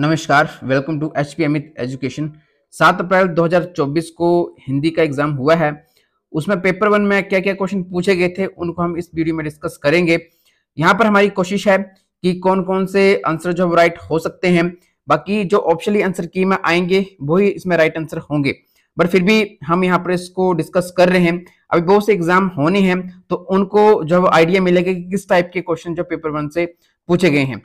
नमस्कार welcome to H P Amit education सात अप्रैल 2024 को हिंदी का एग्जाम हुआ है उसमें पेपर वन में क्या क्या क्वेश्चन पूछे गए थे उनको हम इस वीडियो में डिस्कस करेंगे यहाँ पर हमारी कोशिश है कि कौन कौन से आंसर जो राइट हो सकते हैं बाकी जो ऑप्शनली आंसर की में आएंगे वही इसमें राइट आंसर होंगे बट फिर भी हम यहाँ पर इसको डिस्कस कर रहे हैं अभी बहुत से एग्जाम होने हैं तो उनको जो आइडिया मिलेगा कि किस टाइप के क्वेश्चन जो पेपर वन से पूछे गए हैं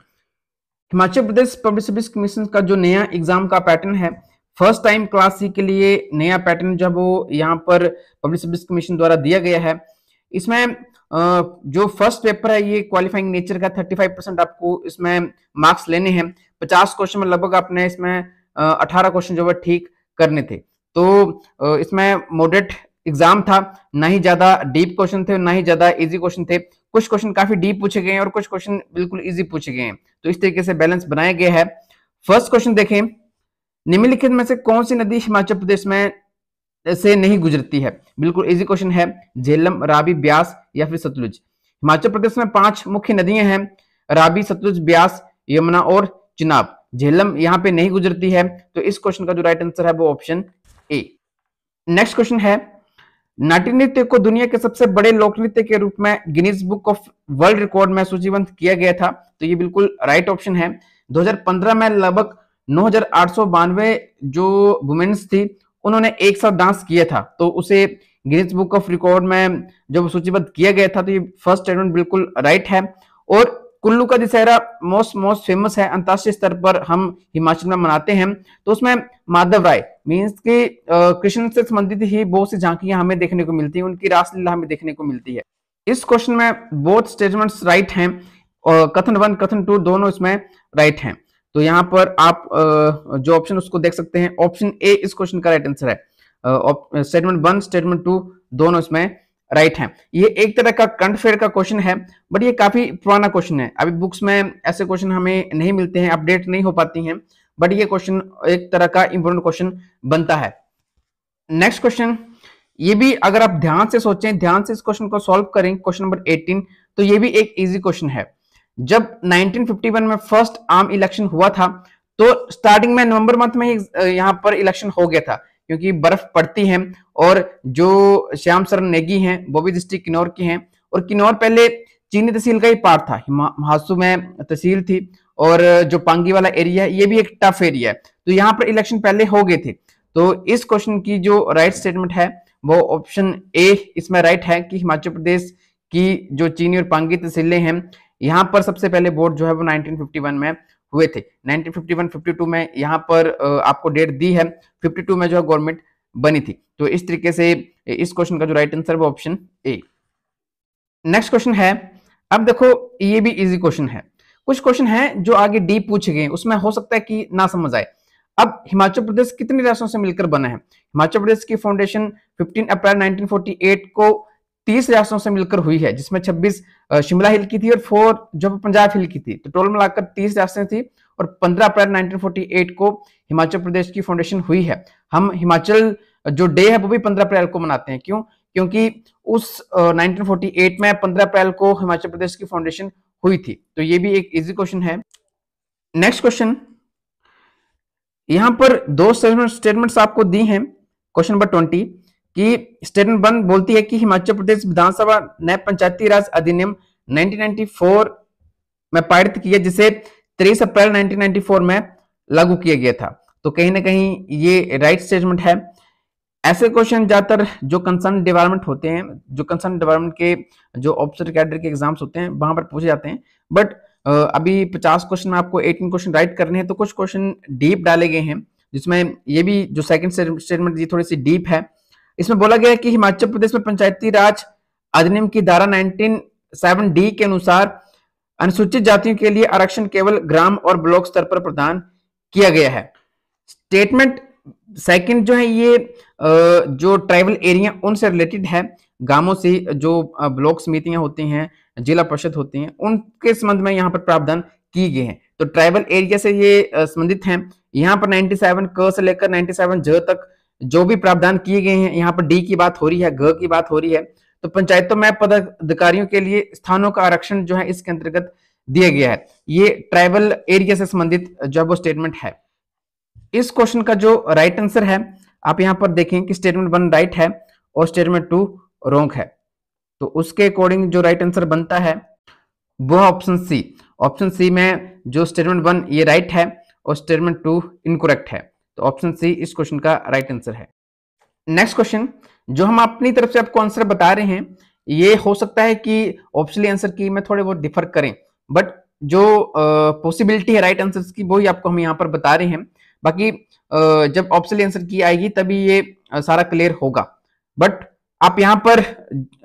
Himachal Pradesh public service commission का जो नया एग्जाम का पैटर्न है फर्स्ट टाइम क्लास सी के लिए नया पैटर्न जब वो यहाँ पर पब्लिक सर्विस कमीशन द्वारा दिया गया है इसमें जो फर्स्ट पेपर है ये क्वालिफाइंग नेचर का 35 परसेंट आपको इसमें मार्क्स लेने हैं 50 क्वेश्चन में लगभग आपने इसमें 18 क्वेश्चन जो है ठीक करने थे तो इसमें मॉडरेट एग्जाम था ना ही ज्यादा डीप क्वेश्चन थे ना ही ज्यादा इजी क्वेश्चन थे कुछ क्वेश्चन काफी डीप पूछे गए हैं और कुछ क्वेश्चन बिल्कुल इजी पूछे गए हैं तो इस तरीके से बैलेंस बनाया गया है फर्स्ट क्वेश्चन देखें निम्नलिखित में से कौन सी नदी हिमाचल प्रदेश में से नहीं गुजरती है बिल्कुल इजी क्वेश्चन है झेलम राबी ब्यास या फिर सतलुज हिमाचल प्रदेश में पांच मुख्य नदियां हैं राबी सतलुज ब्यास यमुना और चिनाब झेलम यहाँ पे नहीं गुजरती है तो इस क्वेश्चन का जो राइट आंसर है वो ऑप्शन ए नेक्स्ट क्वेश्चन है नाटी नृत्य को दुनिया के सबसे बड़े लोक नृत्य के रूप में Guinness book of world record में सूचीबद्ध किया गया था तो ये बिल्कुल राइट ऑप्शन है 2015 में लगभग नौ जो वुमेन्स थी उन्होंने एक साथ डांस किया था तो उसे गिनीज बुक ऑफ रिकॉर्ड में जब सूचीबद्ध किया गया था तो ये फर्स्ट स्टेटमेंट बिल्कुल राइट है और कुल्लू का दशहरा मोस्ट मोस्ट फेमस है अंतर्राष्ट्रीय स्तर पर हम हिमाचल में मनाते हैं तो उसमें माधव राय मीन्स की कृष्ण से संबंधित ही बहुत सी झांकियां हमें देखने को मिलती है उनकी रासलीला हमें देखने को मिलती है इस क्वेश्चन में बोथ स्टेटमेंट्स राइट हैं और कथन वन कथन टू दोनों इसमें राइट हैं तो यहाँ पर आप जो ऑप्शन उसको देख सकते हैं ऑप्शन ए इस क्वेश्चन का राइट आंसर है स्टेटमेंट वन स्टेटमेंट टू दोनों इसमें राइट है ये एक तरह का करंट अफेयर का क्वेश्चन है बट ये काफी पुराना क्वेश्चन है अभी बुक्स में ऐसे क्वेश्चन हमें नहीं मिलते हैं अपडेट नहीं हो पाती हैं बट ये क्वेश्चन एक तरह का इंपोर्टेंट क्वेश्चन बनता है नेक्स्ट क्वेश्चन ये भी अगर आप ध्यान से सोचें ध्यान से इस क्वेश्चन को सॉल्व करें क्वेश्चन नंबर 18 तो ये भी एक इजी क्वेश्चन है जब 1951 में फर्स्ट आम इलेक्शन हुआ था तो स्टार्टिंग में नवंबर मंथ में यहां पर इलेक्शन हो गया था क्योंकि बर्फ पड़ती है और जो श्याम शरण नेगी हैं वो भी डिस्ट्रिक्ट किन्नौर की हैं और किन्नौर पहले चीनी तहसील का ही पार्ट था हासू में तहसील थी और जो पांगी वाला एरिया है ये भी एक टफ एरिया है तो यहाँ पर इलेक्शन पहले हो गए थे तो इस क्वेश्चन की जो राइट स्टेटमेंट है वो ऑप्शन ए इसमें राइट है कि हिमाचल प्रदेश की जो चीनी और पांगी तहसीलें हैं यहाँ पर सबसे पहले वोट जो है वो 1951 में हुए थे 1951 52 में यहाँ पर आपको डेट दी है 52 में जो है गवर्नमेंट बनी थी तो इस तरीके से इस क्वेश्चन का जो राइट आंसर वो ऑप्शन ए नेक्स्ट क्वेश्चन है अब देखो ये भी इजी क्वेश्चन है कुछ क्वेश्चन है जो आगे डी पूछे गए उसमें हो सकता है कि ना समझ आए अब हिमाचल प्रदेश कितने राष्ट्रों से मिलकर बना है हिमाचल प्रदेश की फाउंडेशन 15 अप्रैल 1948 को तीस रियासतों से मिलकर हुई है जिसमें छब्बीस शिमला हिल की थी और फोर जो पंजाब हिल की थी तो टोटल मिलाकर तीस रियासतें थी और 15 अप्रैल 1948 को हिमाचल प्रदेश की फाउंडेशन हुई है हम हिमाचल जो डे है वो भी 15 अप्रैल को मनाते हैं क्यों क्योंकि उस uh, 1948 में 15 अप्रैल को हिमाचल प्रदेश की फाउंडेशन हुई थी तो ये भी एक इजी क्वेश्चन है नेक्स्ट क्वेश्चन यहां पर दो स्टेटमेंट्स आपको दी हैं क्वेश्चन नंबर ट्वेंटी कि स्टेटमेंट वन बोलती है कि हिमाचल प्रदेश विधानसभा नए पंचायती राज अधिनियम 1994 में पारित किया जिसे तेईस अप्रैल 1994 में लागू किया गया था तो कहीं ना कहीं ये राइट स्टेटमेंट है ऐसे क्वेश्चन ज्यादातर जो कंसर्न डेवलपमेंट होते हैं जो कंसर्न डेवलपमेंट के जो ऑफिसर कैडर के एग्जाम्स होते हैं वहां पर पूछे जाते हैं बट अभी पचास क्वेश्चन में आपको एटीन क्वेश्चन राइट करने हैं तो कुछ क्वेश्चन डीप डाले गए हैं जिसमें ये भी जो सेकंड स्टेटमेंट ये थोड़ी सी डीप है इसमें बोला गया है कि हिमाचल प्रदेश में पंचायती राज अधिनियम की धारा 19 डी के अनुसार अनुसूचित जातियों के लिए आरक्षण केवल ग्राम और ब्लॉक स्तर पर प्रदान किया गया है स्टेटमेंट सेकंड जो है ये जो ट्राइबल एरिया उनसे रिलेटेड है गांवों से जो ब्लॉक समितियां होती हैं जिला परिषद होती हैं उनके संबंध में यहाँ पर प्रावधान किए गए हैं तो ट्राइबल एरिया से ये संबंधित हैं यहाँ पर 97 क से लेकर 97 ज तक जो भी प्रावधान किए गए हैं यहाँ पर डी की बात हो रही है ग की बात हो रही है तो पंचायतों में पदाधिकारियों के लिए स्थानों का आरक्षण जो है इसके अंतर्गत दिया गया है ये ट्राइबल एरिया से संबंधित जो है वो स्टेटमेंट है इस क्वेश्चन का जो राइट आंसर है आप यहाँ पर देखें कि स्टेटमेंट वन राइट है और स्टेटमेंट टू रोंग है तो उसके अकॉर्डिंग जो राइट आंसर बनता है वो ऑप्शन सी ऑप्शन सी में जो स्टेटमेंट वन ये राइट है और स्टेटमेंट टू इनकोरेक्ट है तो ऑप्शन सी इस क्वेश्चन का राइट आंसर है नेक्स्ट क्वेश्चन जो हम अपनी तरफ से आपको आंसर बता रहे हैं ये हो सकता है कि ऑप्शनली आंसर की में थोड़े बहुत डिफर करें बट जो पॉसिबिलिटी uh, है राइट right आंसर की ही आपको हम यहाँ पर बता रहे हैं बाकी uh, जब ऑप्शनली आंसर की आएगी तभी ये uh, सारा क्लियर होगा बट आप यहाँ पर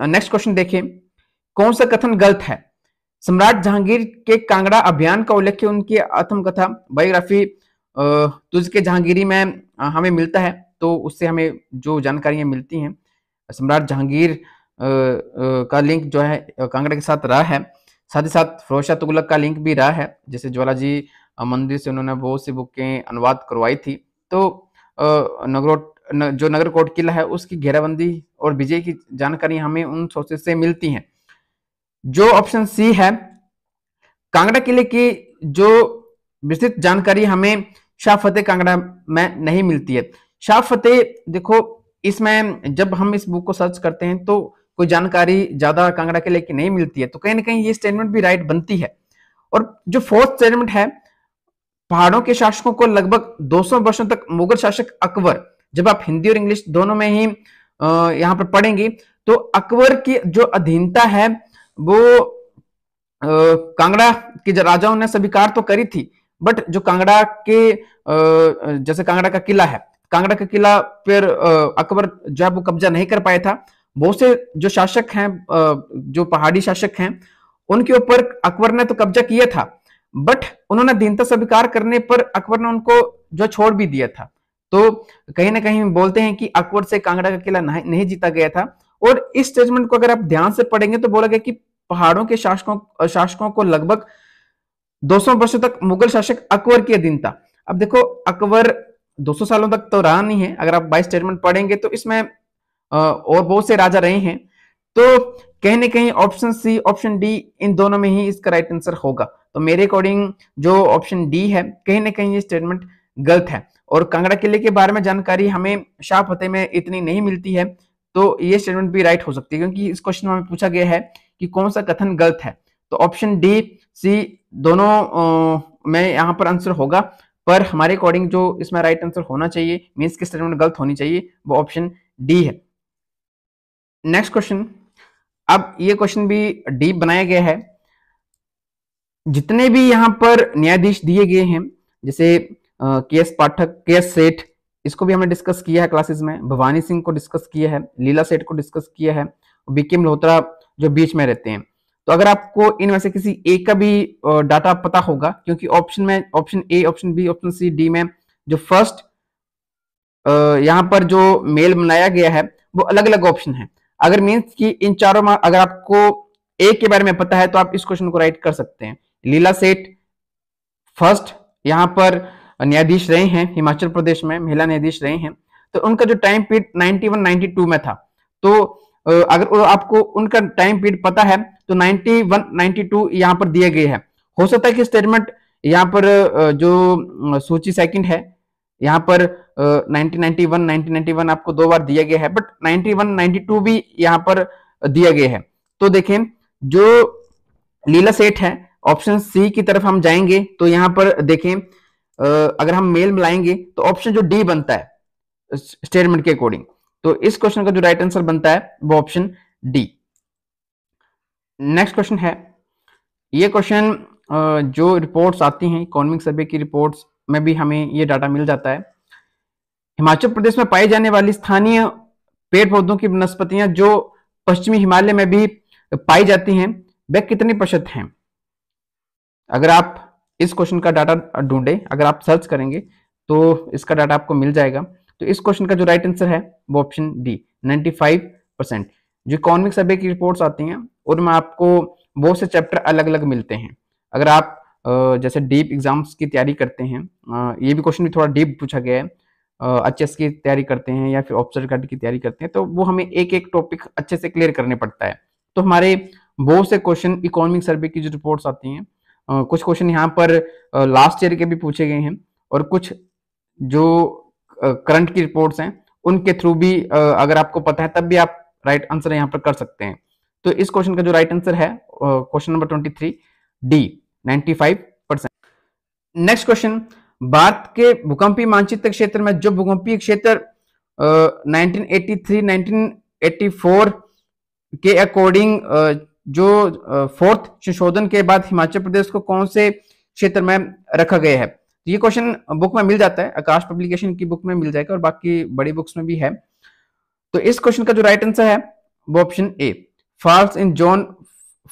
नेक्स्ट क्वेश्चन देखें कौन सा कथन गलत है सम्राट जहांगीर के कांगड़ा अभियान का उल्लेख उनकी आत्मकथा बायोग्राफी तुझके के जहांगीरी में हमें मिलता है तो उससे हमें जो जानकारियां मिलती हैं सम्राट जहांगीर का लिंक जो है कांगड़ा के साथ रहा है साथ ही साथ फरोशा तुगलक का लिंक भी रहा है जैसे ज्वालाजी मंदिर से उन्होंने बहुत सी बुकें अनुवाद करवाई थी तो नगरोट न, जो नगर कोट किला है उसकी घेराबंदी और विजय की जानकारी हमें उन सोर्सेस से मिलती है जो ऑप्शन सी है कांगड़ा किले की जो विस्तृत जानकारी हमें शाह फतेह कांगड़ा में नहीं मिलती है शाह फतेह देखो इसमें जब हम इस बुक को सर्च करते हैं तो कोई जानकारी ज्यादा कांगड़ा के लेके नहीं मिलती है तो कहीं ना कहीं ये स्टेटमेंट भी राइट बनती है और जो फोर्थ स्टेटमेंट है पहाड़ों के शासकों को लगभग 200 वर्षों तक मुगल शासक अकबर जब आप हिंदी और इंग्लिश दोनों में ही यहाँ पर पढ़ेंगे तो अकबर की जो अधीनता है वो कांगड़ा के राजाओं ने स्वीकार तो करी थी बट जो कांगड़ा के जैसे कांगड़ा का किला है कांगड़ा का किला पर अकबर जो है वो कब्जा नहीं कर पाया था बहुत से जो शासक हैं जो पहाड़ी शासक हैं उनके ऊपर अकबर ने तो कब्जा किया था बट उन्होंने दीनता स्वीकार करने पर अकबर ने उनको जो छोड़ भी दिया था तो कहीं ना कहीं बोलते हैं कि अकबर से कांगड़ा का किला नहीं जीता गया था और इस स्टेटमेंट को अगर आप ध्यान से पढ़ेंगे तो बोला गया कि पहाड़ों के शासकों शासकों को लगभग 200 वर्षों तक मुगल शासक अकबर की अधीन था अब देखो अकबर 200 सालों तक तो रहा नहीं है अगर आप बाईस स्टेटमेंट पढ़ेंगे तो इसमें और बहुत से राजा रहे हैं तो कहीं ना कहीं ऑप्शन सी ऑप्शन डी इन दोनों में ही इसका राइट आंसर होगा तो मेरे अकॉर्डिंग जो ऑप्शन डी है कहीं ना कहीं ये स्टेटमेंट गलत है और कांगड़ा किले के बारे में जानकारी हमें शाह फतेह में इतनी नहीं मिलती है तो ये स्टेटमेंट भी राइट हो सकती है क्योंकि इस क्वेश्चन में पूछा गया है कि कौन सा कथन गलत है तो ऑप्शन डी सी दोनों में यहाँ पर आंसर होगा पर हमारे अकॉर्डिंग जो इसमें राइट आंसर होना चाहिए मीन्स की स्टेटमेंट गलत होनी चाहिए वो ऑप्शन डी है नेक्स्ट क्वेश्चन अब ये क्वेश्चन भी डीप बनाया गया है जितने भी यहाँ पर न्यायाधीश दिए गए हैं जैसे के एस पाठक के एस सेठ इसको भी हमने डिस्कस किया है क्लासेस में भवानी सिंह को डिस्कस किया है लीला सेठ को डिस्कस किया है बीके मल्होत्रा जो बीच में रहते हैं तो अगर आपको इनमें से किसी एक का भी डाटा पता होगा क्योंकि ऑप्शन में option A option B option C D में जो फर्स्ट यहाँ पर जो मेल बनाया गया है वो अलग अलग ऑप्शन है अगर मीन्स कि इन चारों में अगर आपको ए के बारे में पता है तो आप इस क्वेश्चन को राइट कर सकते हैं लीला सेठ फर्स्ट यहाँ पर न्यायाधीश रहे हैं हिमाचल प्रदेश में महिला न्यायाधीश रहे हैं तो उनका जो टाइम पीरियड नाइनटी वन में था तो अगर आपको उनका टाइम पीरियड पता है तो 91 92 यहां पर दिए गए हैं हो सकता है कि स्टेटमेंट यहाँ पर जो सूची सेकंड है यहाँ पर 1991, 1991 आपको दो बार दिया गया है but ninety one ninety two भी यहाँ पर दिया गया है तो देखें जो लीला सेठ है ऑप्शन सी की तरफ हम जाएंगे तो यहाँ पर देखें अगर हम मेल मिलाएंगे तो ऑप्शन जो डी बनता है स्टेटमेंट के अकॉर्डिंग तो इस क्वेश्चन का जो राइट आंसर बनता है वो ऑप्शन डी नेक्स्ट क्वेश्चन है ये क्वेश्चन जो रिपोर्ट्स आती हैं इकोनॉमिक सर्वे की रिपोर्ट्स में भी हमें ये डाटा मिल जाता है हिमाचल प्रदेश में पाई जाने वाली स्थानीय पेड़ पौधों की वनस्पतियां जो पश्चिमी हिमालय में भी पाई जाती हैं वे कितने प्रतिशत हैं अगर आप इस क्वेश्चन का डाटा ढूंढे अगर आप सर्च करेंगे तो इसका डाटा आपको मिल जाएगा तो इस क्वेश्चन का जो राइट आंसर है वो ऑप्शन डी 95 परसेंट जो इकोनॉमिक सर्वे की रिपोर्ट्स आती हैं उनमें आपको बहुत से चैप्टर अलग अलग मिलते हैं अगर आप जैसे डीप एग्जाम्स की तैयारी करते हैं ये भी क्वेश्चन भी थोड़ा डीप पूछा गया है अच्छे की तैयारी करते हैं या फिर ऑप्शन कार्ड की तैयारी करते हैं तो वो हमें एक एक टॉपिक अच्छे से क्लियर करने पड़ता है तो हमारे बहुत से क्वेश्चन इकोनॉमिक सर्वे की जो रिपोर्ट्स आती हैं कुछ क्वेश्चन यहाँ पर लास्ट ईयर के भी पूछे गए हैं और कुछ जो करंट की रिपोर्ट्स हैं उनके थ्रू भी अगर आपको पता है तब भी आप राइट आंसर यहाँ पर कर सकते हैं तो इस क्वेश्चन का जो राइट आंसर है question number twenty three D ninety five percent next question Bharat के भूकंपीय मानचित्र क्षेत्र में जो भूकंपीय क्षेत्र नाइनटीन थ्री नाइनटीन फोर के अकॉर्डिंग जो फोर्थ संशोधन के बाद हिमाचल प्रदेश को कौन से क्षेत्र में रखा गया है ये क्वेश्चन बुक में मिल जाता है आकाश पब्लिकेशन की बुक में मिल जाएगा और बाकी बड़ी बुक्स में भी है तो इस क्वेश्चन का जो राइट आंसर है वो option A falls in zone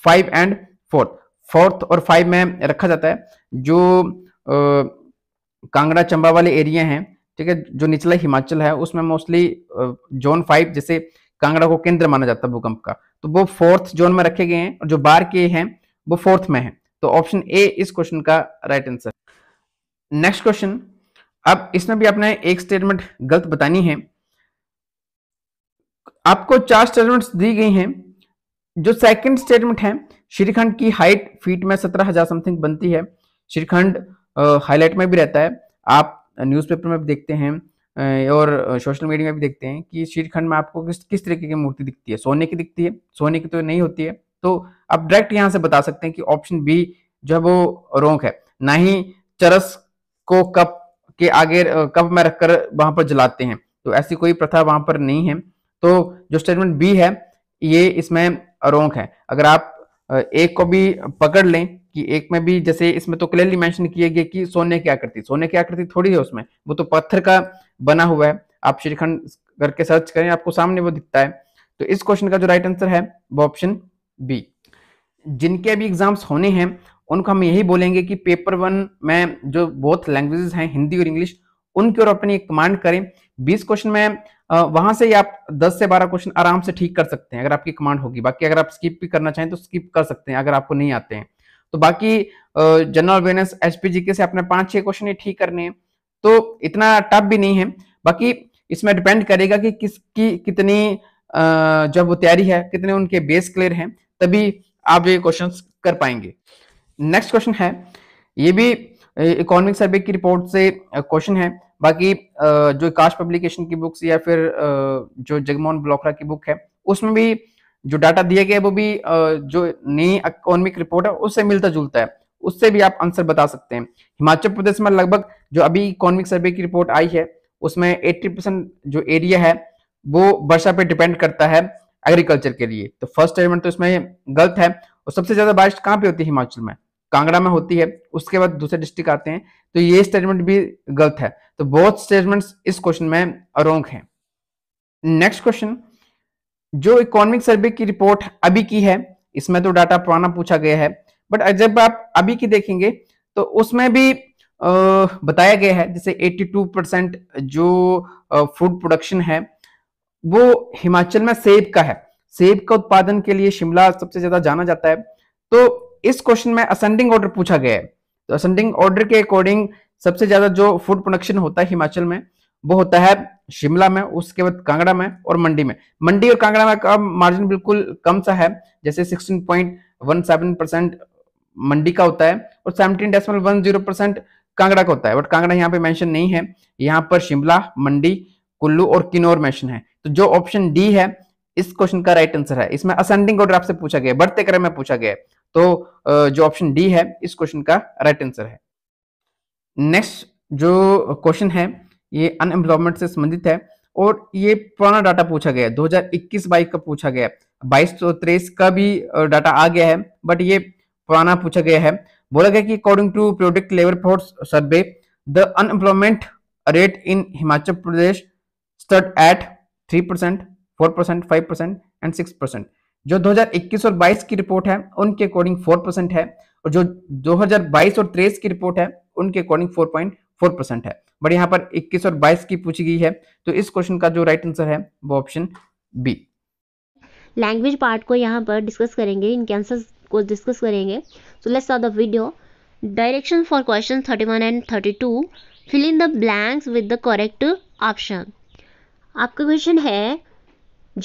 five and fourth fourth और फाइव में रखा जाता है जो कांगड़ा चंबा वाले एरिया हैं ठीक है जो निचला हिमाचल है उसमें मोस्टली जोन फाइव जैसे कांगड़ा को केंद्र माना जाता है भूकंप का तो वो फोर्थ जोन में रखे गए हैं और जो बार के हैं वो फोर्थ में है तो ऑप्शन ए इस क्वेश्चन का राइट आंसर नेक्स्ट क्वेश्चन अब इसमें भी आपने एक स्टेटमेंट गलत बतानी है आपको चार स्टेटमेंट्स दी गई हैं जो सेकंड स्टेटमेंट है श्रीखंड की हाइट फीट में सत्रह हजार समथिंग बनती है श्रीखंड हाईलाइट में भी रहता है आप न्यूज़पेपर में भी देखते हैं और सोशल मीडिया में भी देखते हैं कि श्रीखंड में आपको किस किस तरीके की मूर्ति दिखती है सोने की दिखती है सोने की तो नहीं होती है तो आप डायरेक्ट यहाँ से बता सकते हैं कि ऑप्शन बी जो है वो रोंग है ना ही चरस को कप के आगे कप में रखकर वहां पर जलाते हैं तो ऐसी कोई प्रथा वहां पर नहीं है तो जो स्टेटमेंट बी है ये इसमें रोंग है अगर आप एक को भी पकड़ लें कि एक में भी जैसे इसमें तो क्लियरली मेंशन किया गया कि सोने की आकृति सोने की आकृति थोड़ी है उसमें वो तो पत्थर का बना हुआ है आप श्रीखंड करके सर्च करें आपको सामने वो दिखता है तो इस क्वेश्चन का जो राइट आंसर है वो ऑप्शन बी जिनके अभी एग्जाम्स होने हैं उनको हम यही बोलेंगे कि पेपर वन में जो बहुत लैंग्वेजेस हैं हिंदी और इंग्लिश उनकी ओर अपनी कमांड करें 20 क्वेश्चन में वहां से आप 10 से 12 क्वेश्चन आराम से ठीक कर सकते हैं अगर आपकी कमांड होगी बाकी अगर आप स्किप भी करना चाहें तो स्किप कर सकते हैं अगर आपको नहीं आते हैं तो बाकी जनरल अवेयरनेस एस के से आपने पांच छह क्वेश्चन ठीक करने हैं तो इतना टफ भी नहीं है बाकी इसमें डिपेंड करेगा कि किसकी कितनी जब वो तैयारी है कितने उनके बेस क्लियर हैं तभी आप ये क्वेश्चंस कर पाएंगे नेक्स्ट क्वेश्चन है ये भी इकोनॉमिक सर्वे की रिपोर्ट से क्वेश्चन है बाकी जो काश पब्लिकेशन की बुक्स या फिर जो जगमोहन ब्लॉकरा की बुक है उसमें भी जो डाटा दिया गया है वो भी जो नई इकोनॉमिक रिपोर्ट है उससे मिलता जुलता है उससे भी आप आंसर बता सकते हैं हिमाचल प्रदेश में लगभग जो अभी इकोनॉमिक सर्वे की रिपोर्ट आई है उसमें 80 परसेंट जो एरिया है वो वर्षा पे डिपेंड करता है एग्रीकल्चर के लिए तो फर्स्ट स्टेटमेंट तो इसमें गलत है और सबसे ज्यादा बारिश कहाँ पे होती है हिमाचल में कांगड़ा में होती है उसके बाद दूसरे डिस्ट्रिक्ट आते हैं तो ये स्टेटमेंट भी गलत है तो बहुत स्टेटमेंट इस क्वेश्चन में रोंग है नेक्स्ट क्वेश्चन जो इकोनॉमिक सर्वे की रिपोर्ट अभी की है इसमें तो डाटा पुराना पूछा गया है बट जब आप अभी की देखेंगे तो उसमें भी बताया गया है जैसे 82 परसेंट जो फूड प्रोडक्शन है वो हिमाचल में सेब का है सेब का उत्पादन के लिए शिमला सबसे ज्यादा जाना जाता है तो इस क्वेश्चन में असेंडिंग ऑर्डर पूछा गया है तो असेंडिंग ऑर्डर के अकॉर्डिंग सबसे ज्यादा जो फूड प्रोडक्शन होता है हिमाचल में वो होता है शिमला में उसके बाद कांगड़ा में और मंडी में मंडी और कांगड़ा में का मार्जिन बिल्कुल कम सा है जैसे 16.17 मंडी का होता है और 17.10 परसेंट कांगड़ा का होता है बट कांगड़ा यहाँ पे मेंशन नहीं है यहाँ पर शिमला मंडी कुल्लू और किन्नौर मेंशन है तो जो ऑप्शन डी है इस क्वेश्चन का राइट आंसर है इसमें असेंडिंग ऑर्डर आपसे पूछा गया बढ़ते क्रम में पूछा गया है तो जो ऑप्शन डी है इस क्वेश्चन का राइट आंसर है नेक्स्ट जो क्वेश्चन है ये अनएम्प्लॉयमेंट से संबंधित है और ये पुराना डाटा पूछा गया है 2021 बाईस का पूछा गया है बाईस सौ तो तेईस का भी डाटा आ गया है बट ये पुराना पूछा गया है बोला गया कि according to product labour force survey the unemployment rate in Himachal Pradesh stood at three percent four percent five percent and six percent जो 2021 और 22 की रिपोर्ट है उनके अकॉर्डिंग 4 परसेंट है और जो 2022 और 23 की रिपोर्ट है उनके अकॉर्डिंग 4.4 परसेंट है बट यहाँ पर 21 और 22 की पूछी गई है तो इस क्वेश्चन का जो राइट आंसर है वो ऑप्शन बी लैंग्वेज पार्ट को यहाँ पर डिस्कस करेंगे इनके आंसर को डिस्कस करेंगे so let's the video direction for question 31 and 32 fill in the blanks with the correct option आपका क्वेश्चन है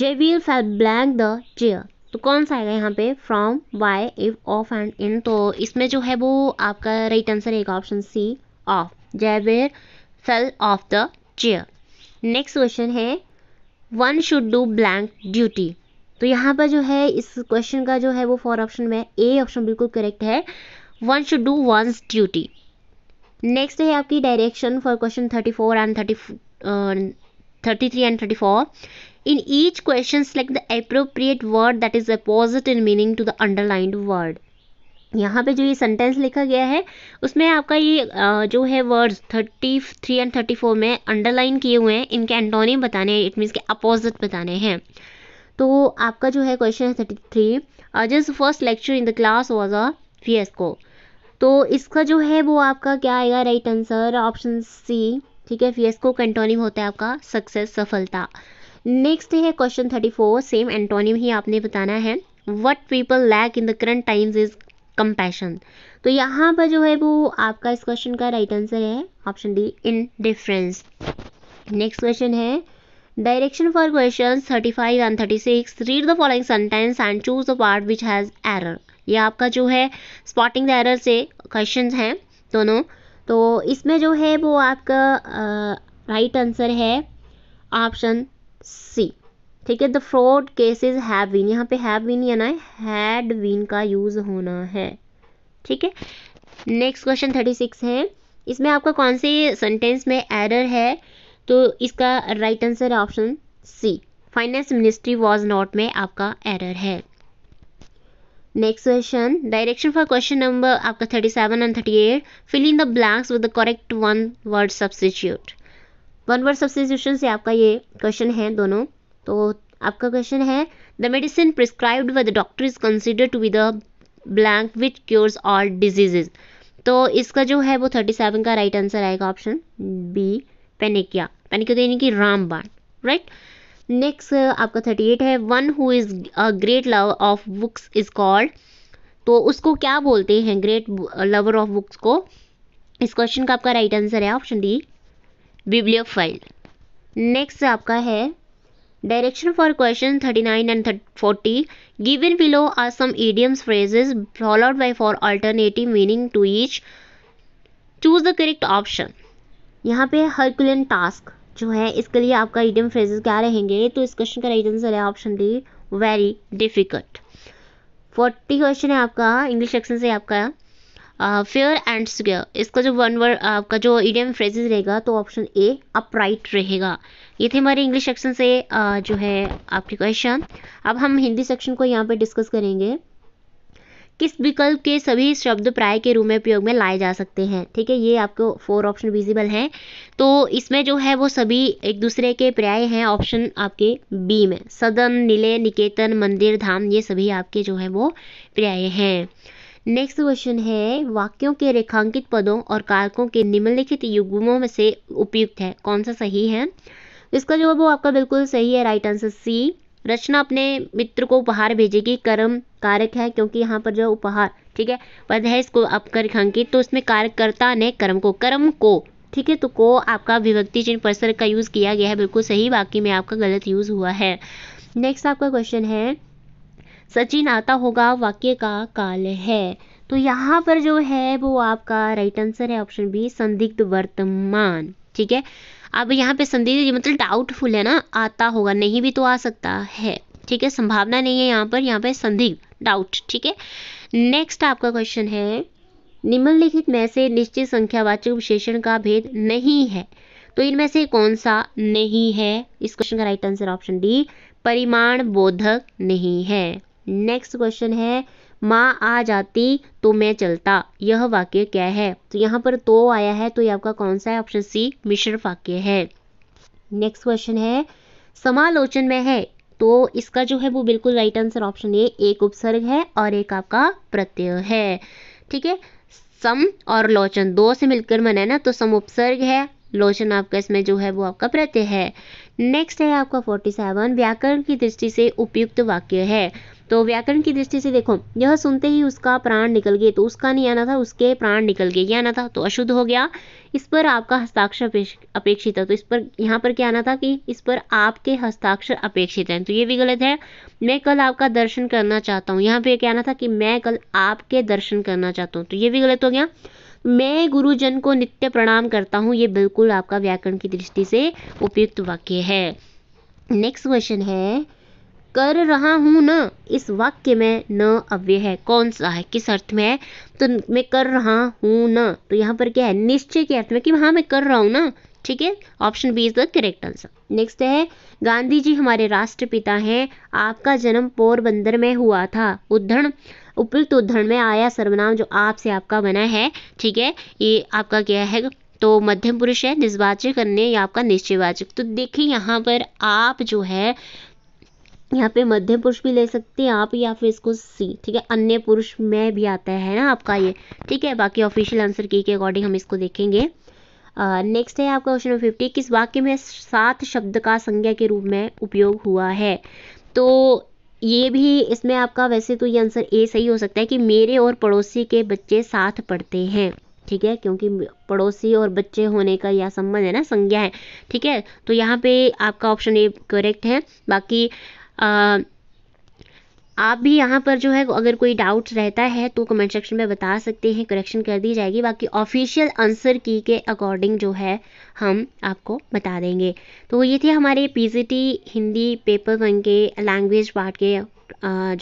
जेवील फैल ब्लैंक द चेयर तो कौन सा आएगा यहाँ पे from why if off and in तो इसमें जो है वो आपका राइट आंसर एक option C off where fell off the chair next question है one should do blank duty तो यहाँ पर जो है इस क्वेश्चन का जो है वो फोर ऑप्शन में ए ऑप्शन बिल्कुल करेक्ट है one should do one's duty next है आपकी direction for question thirty four and thirty 33 and 34 in each question select the appropriate word that is opposite in meaning to the underlined word यहाँ पे जो ये sentence लिखा गया है उसमें आपका ये जो है words thirty three and thirty four में अंडरलाइन किए हुए हैं इनके एंटोनिम बताने हैं इट मीन्स के अपोजिट बताने हैं तो आपका जो है क्वेश्चन है thirty three Ajay's first lecture in the class was a fiasco तो इसका जो है वो आपका क्या आएगा राइट आंसर ऑप्शन सी ठीक है फियस्को का होता है आपका सक्सेस सफलता नेक्स्ट है question thirty four same antonym ही आपने बताना है what people lack in the current times is compassion तो यहाँ पर जो है वो आपका इस क्वेश्चन का राइट right आंसर है option D indifference next question है direction for question thirty five and thirty six read the following sentence and choose the part which has error ये आपका जो है स्पॉटिंग द एरर से question हैं दोनों तो इसमें जो है वो आपका राइट आंसर है ऑप्शन सी ठीक है the fraud cases have been यहाँ पे हैव बीन या ना हैड बीन का यूज होना है ठीक है नेक्स्ट क्वेश्चन थर्टी सिक्स है इसमें आपका कौन से सेंटेंस में एरर है तो इसका right answer option C finance ministry was not में आपका एरर है next question direction for question number आपका thirty seven and thirty eight fill in the blanks with the correct one word substitute. One word substitution से आपका ये question है दोनों तो आपका क्वेश्चन है the medicine prescribed by the doctor is consider to be the blank which cures all diseases तो इसका जो है वो थर्टी सेवन का राइट आंसर आएगा ऑप्शन बी पेनिकिया पेनिकिया यानी कि रामबाण राइट right? नेक्स्ट uh, आपका थर्टी एट है one who is a great love of books is called तो उसको क्या बोलते हैं ग्रेट लवर ऑफ बुक्स को इस क्वेश्चन का आपका राइट आंसर है ऑप्शन डी बिब्लियोफाइल नेक्स्ट आपका है direction for question thirty nine and forty given below are some idioms phrases followed by four alternative meaning to each choose the correct option यहाँ पे हर्कुलन task जो है इसके लिए आपका आइडियम फ्रेजेस क्या रहेंगे तो इस क्वेश्चन का राइट आंसर है option D very difficult forty question है आपका इंग्लिश सेक्शन से आपका फेयर एंड स्क्वेयर इसका जो वन वर्ड आपका जो इडियम फ्रेजेस रहेगा तो ऑप्शन ए अपराइट रहेगा ये थे हमारे इंग्लिश सेक्शन से uh, जो है आपके क्वेश्चन अब हम हिंदी सेक्शन को यहाँ पे डिस्कस करेंगे किस विकल्प के सभी शब्द प्राय के रूप में उपयोग में लाए जा सकते हैं ठीक है ये आपको फोर ऑप्शन विजिबल हैं तो इसमें जो है वो सभी एक दूसरे के पर्याय हैं ऑप्शन आपके बी में सदन नीले निकेतन मंदिर धाम ये सभी आपके जो है वो पर्याय हैं नेक्स्ट क्वेश्चन है वाक्यों के रेखांकित पदों और कारकों के निम्नलिखित युग्मों में से उपयुक्त है कौन सा सही है इसका जो है वो आपका बिल्कुल सही है राइट आंसर सी रचना अपने मित्र को उपहार भेजेगी कर्म कारक है क्योंकि यहाँ पर जो उपहार ठीक है पद है इसको आप रेखांकित तो उसमें कार्यकर्ता ने कर्म को कर्म को ठीक है तो को आपका विभक्ति चिन्ह परिसर का यूज़ किया गया है बिल्कुल सही बाकी में आपका गलत यूज़ हुआ है नेक्स्ट आपका क्वेश्चन है सचिन आता होगा वाक्य का काल है तो यहाँ पर जो है वो आपका राइट आंसर है ऑप्शन बी संदिग्ध वर्तमान ठीक है अब यहाँ पे संदिग्ध मतलब डाउटफुल है ना आता होगा नहीं भी तो आ सकता है ठीक है संभावना नहीं है यहाँ पर यहाँ पे संदिग्ध डाउट ठीक है नेक्स्ट आपका क्वेश्चन है निम्नलिखित में से निश्चित संख्यावाचक विशेषण का भेद नहीं है तो इनमें से कौन सा नहीं है इस क्वेश्चन का राइट आंसर ऑप्शन डी परिमाण बोधक नहीं है नेक्स्ट क्वेश्चन है माँ आ जाती तो मैं चलता यह वाक्य क्या है तो यहाँ पर तो आया है तो ये आपका कौन सा है ऑप्शन सी मिश्र वाक्य है नेक्स्ट क्वेश्चन है समालोचन में है तो इसका जो है वो बिल्कुल राइट आंसर ऑप्शन ए एक उपसर्ग है और एक आपका प्रत्यय है ठीक है सम और लोचन दो से मिलकर बना है ना तो सम उपसर्ग है लोचन आपका इसमें जो है वो आपका प्रत्यय है नेक्स्ट है आपका 47 व्याकरण की दृष्टि से उपयुक्त वाक्य है तो व्याकरण की दृष्टि से देखो यह सुनते ही उसका प्राण निकल गए तो उसका नहीं आना था उसके प्राण निकल गए ये आना था तो अशुद्ध हो गया इस पर आपका हस्ताक्षर अपेक्षित है तो इस पर यहाँ पर क्या आना था कि इस पर आपके हस्ताक्षर अपेक्षित हैं तो ये भी गलत है मैं कल आपका दर्शन करना चाहता हूँ यहाँ पे क्या आना था कि मैं कल आपके दर्शन करना चाहता हूँ तो ये भी गलत हो गया मैं गुरुजन को नित्य प्रणाम करता हूँ ये बिल्कुल आपका व्याकरण की दृष्टि से उपयुक्त वाक्य है नेक्स्ट क्वेश्चन है कर रहा हूँ न इस वाक्य में न अव्यय है कौन सा है किस अर्थ में है तो मैं कर रहा हूँ न तो यहाँ पर क्या है निश्चय के अर्थ में कि हाँ मैं कर रहा हूँ ना ठीक है option B is the correct answer next है गांधी जी हमारे राष्ट्रपिता हैं आपका जन्म पोरबंदर में हुआ था उद्धरण उपयुक्त उद्धरण में आया सर्वनाम जो आपसे आपका बना है ठीक है ये आपका क्या है तो मध्यम पुरुष है निर्वाचक अन्य या आपका निश्चयवाचक तो देखिए यहाँ पर आप जो है यहाँ पे मध्य पुरुष भी ले सकते हैं आप या फिर इसको सी ठीक है अन्य पुरुष में भी आता है ना आपका ये ठीक है बाकी ऑफिशियल आंसर की के अकॉर्डिंग हम इसको देखेंगे नेक्स्ट है आपका क्वेश्चन नंबर फिफ्टी किस वाक्य में सात शब्द का संज्ञा के रूप में उपयोग हुआ है तो ये भी इसमें आपका वैसे तो ये आंसर ए सही हो सकता है कि मेरे और पड़ोसी के बच्चे साथ पढ़ते हैं ठीक है क्योंकि पड़ोसी और बच्चे होने का यह संबंध है ना संज्ञा है ठीक है तो यहाँ पे आपका ऑप्शन ए करेक्ट है बाकी आप भी यहाँ पर जो है अगर कोई डाउट रहता है तो कमेंट सेक्शन में बता सकते हैं करेक्शन कर दी जाएगी बाकी ऑफिशियल आंसर की के अकॉर्डिंग जो है हम आपको बता देंगे तो ये थे हमारे पी हिंदी पेपर वन के लैंग्वेज पार्ट के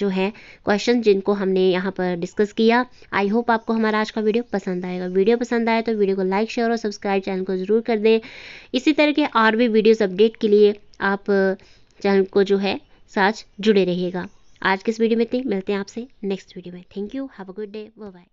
जो है क्वेश्चन जिनको हमने यहाँ पर डिस्कस किया आई होप आपको हमारा आज का वीडियो पसंद आएगा वीडियो पसंद आए तो वीडियो को लाइक शेयर और सब्सक्राइब चैनल को ज़रूर कर दें इसी तरह के और भी वीडियोज़ अपडेट के लिए आप चैनल को जो है साथ जुड़े रहिएगा आज के इस वीडियो में इतनी मिलते हैं आपसे नेक्स्ट वीडियो में thank you have a good day bye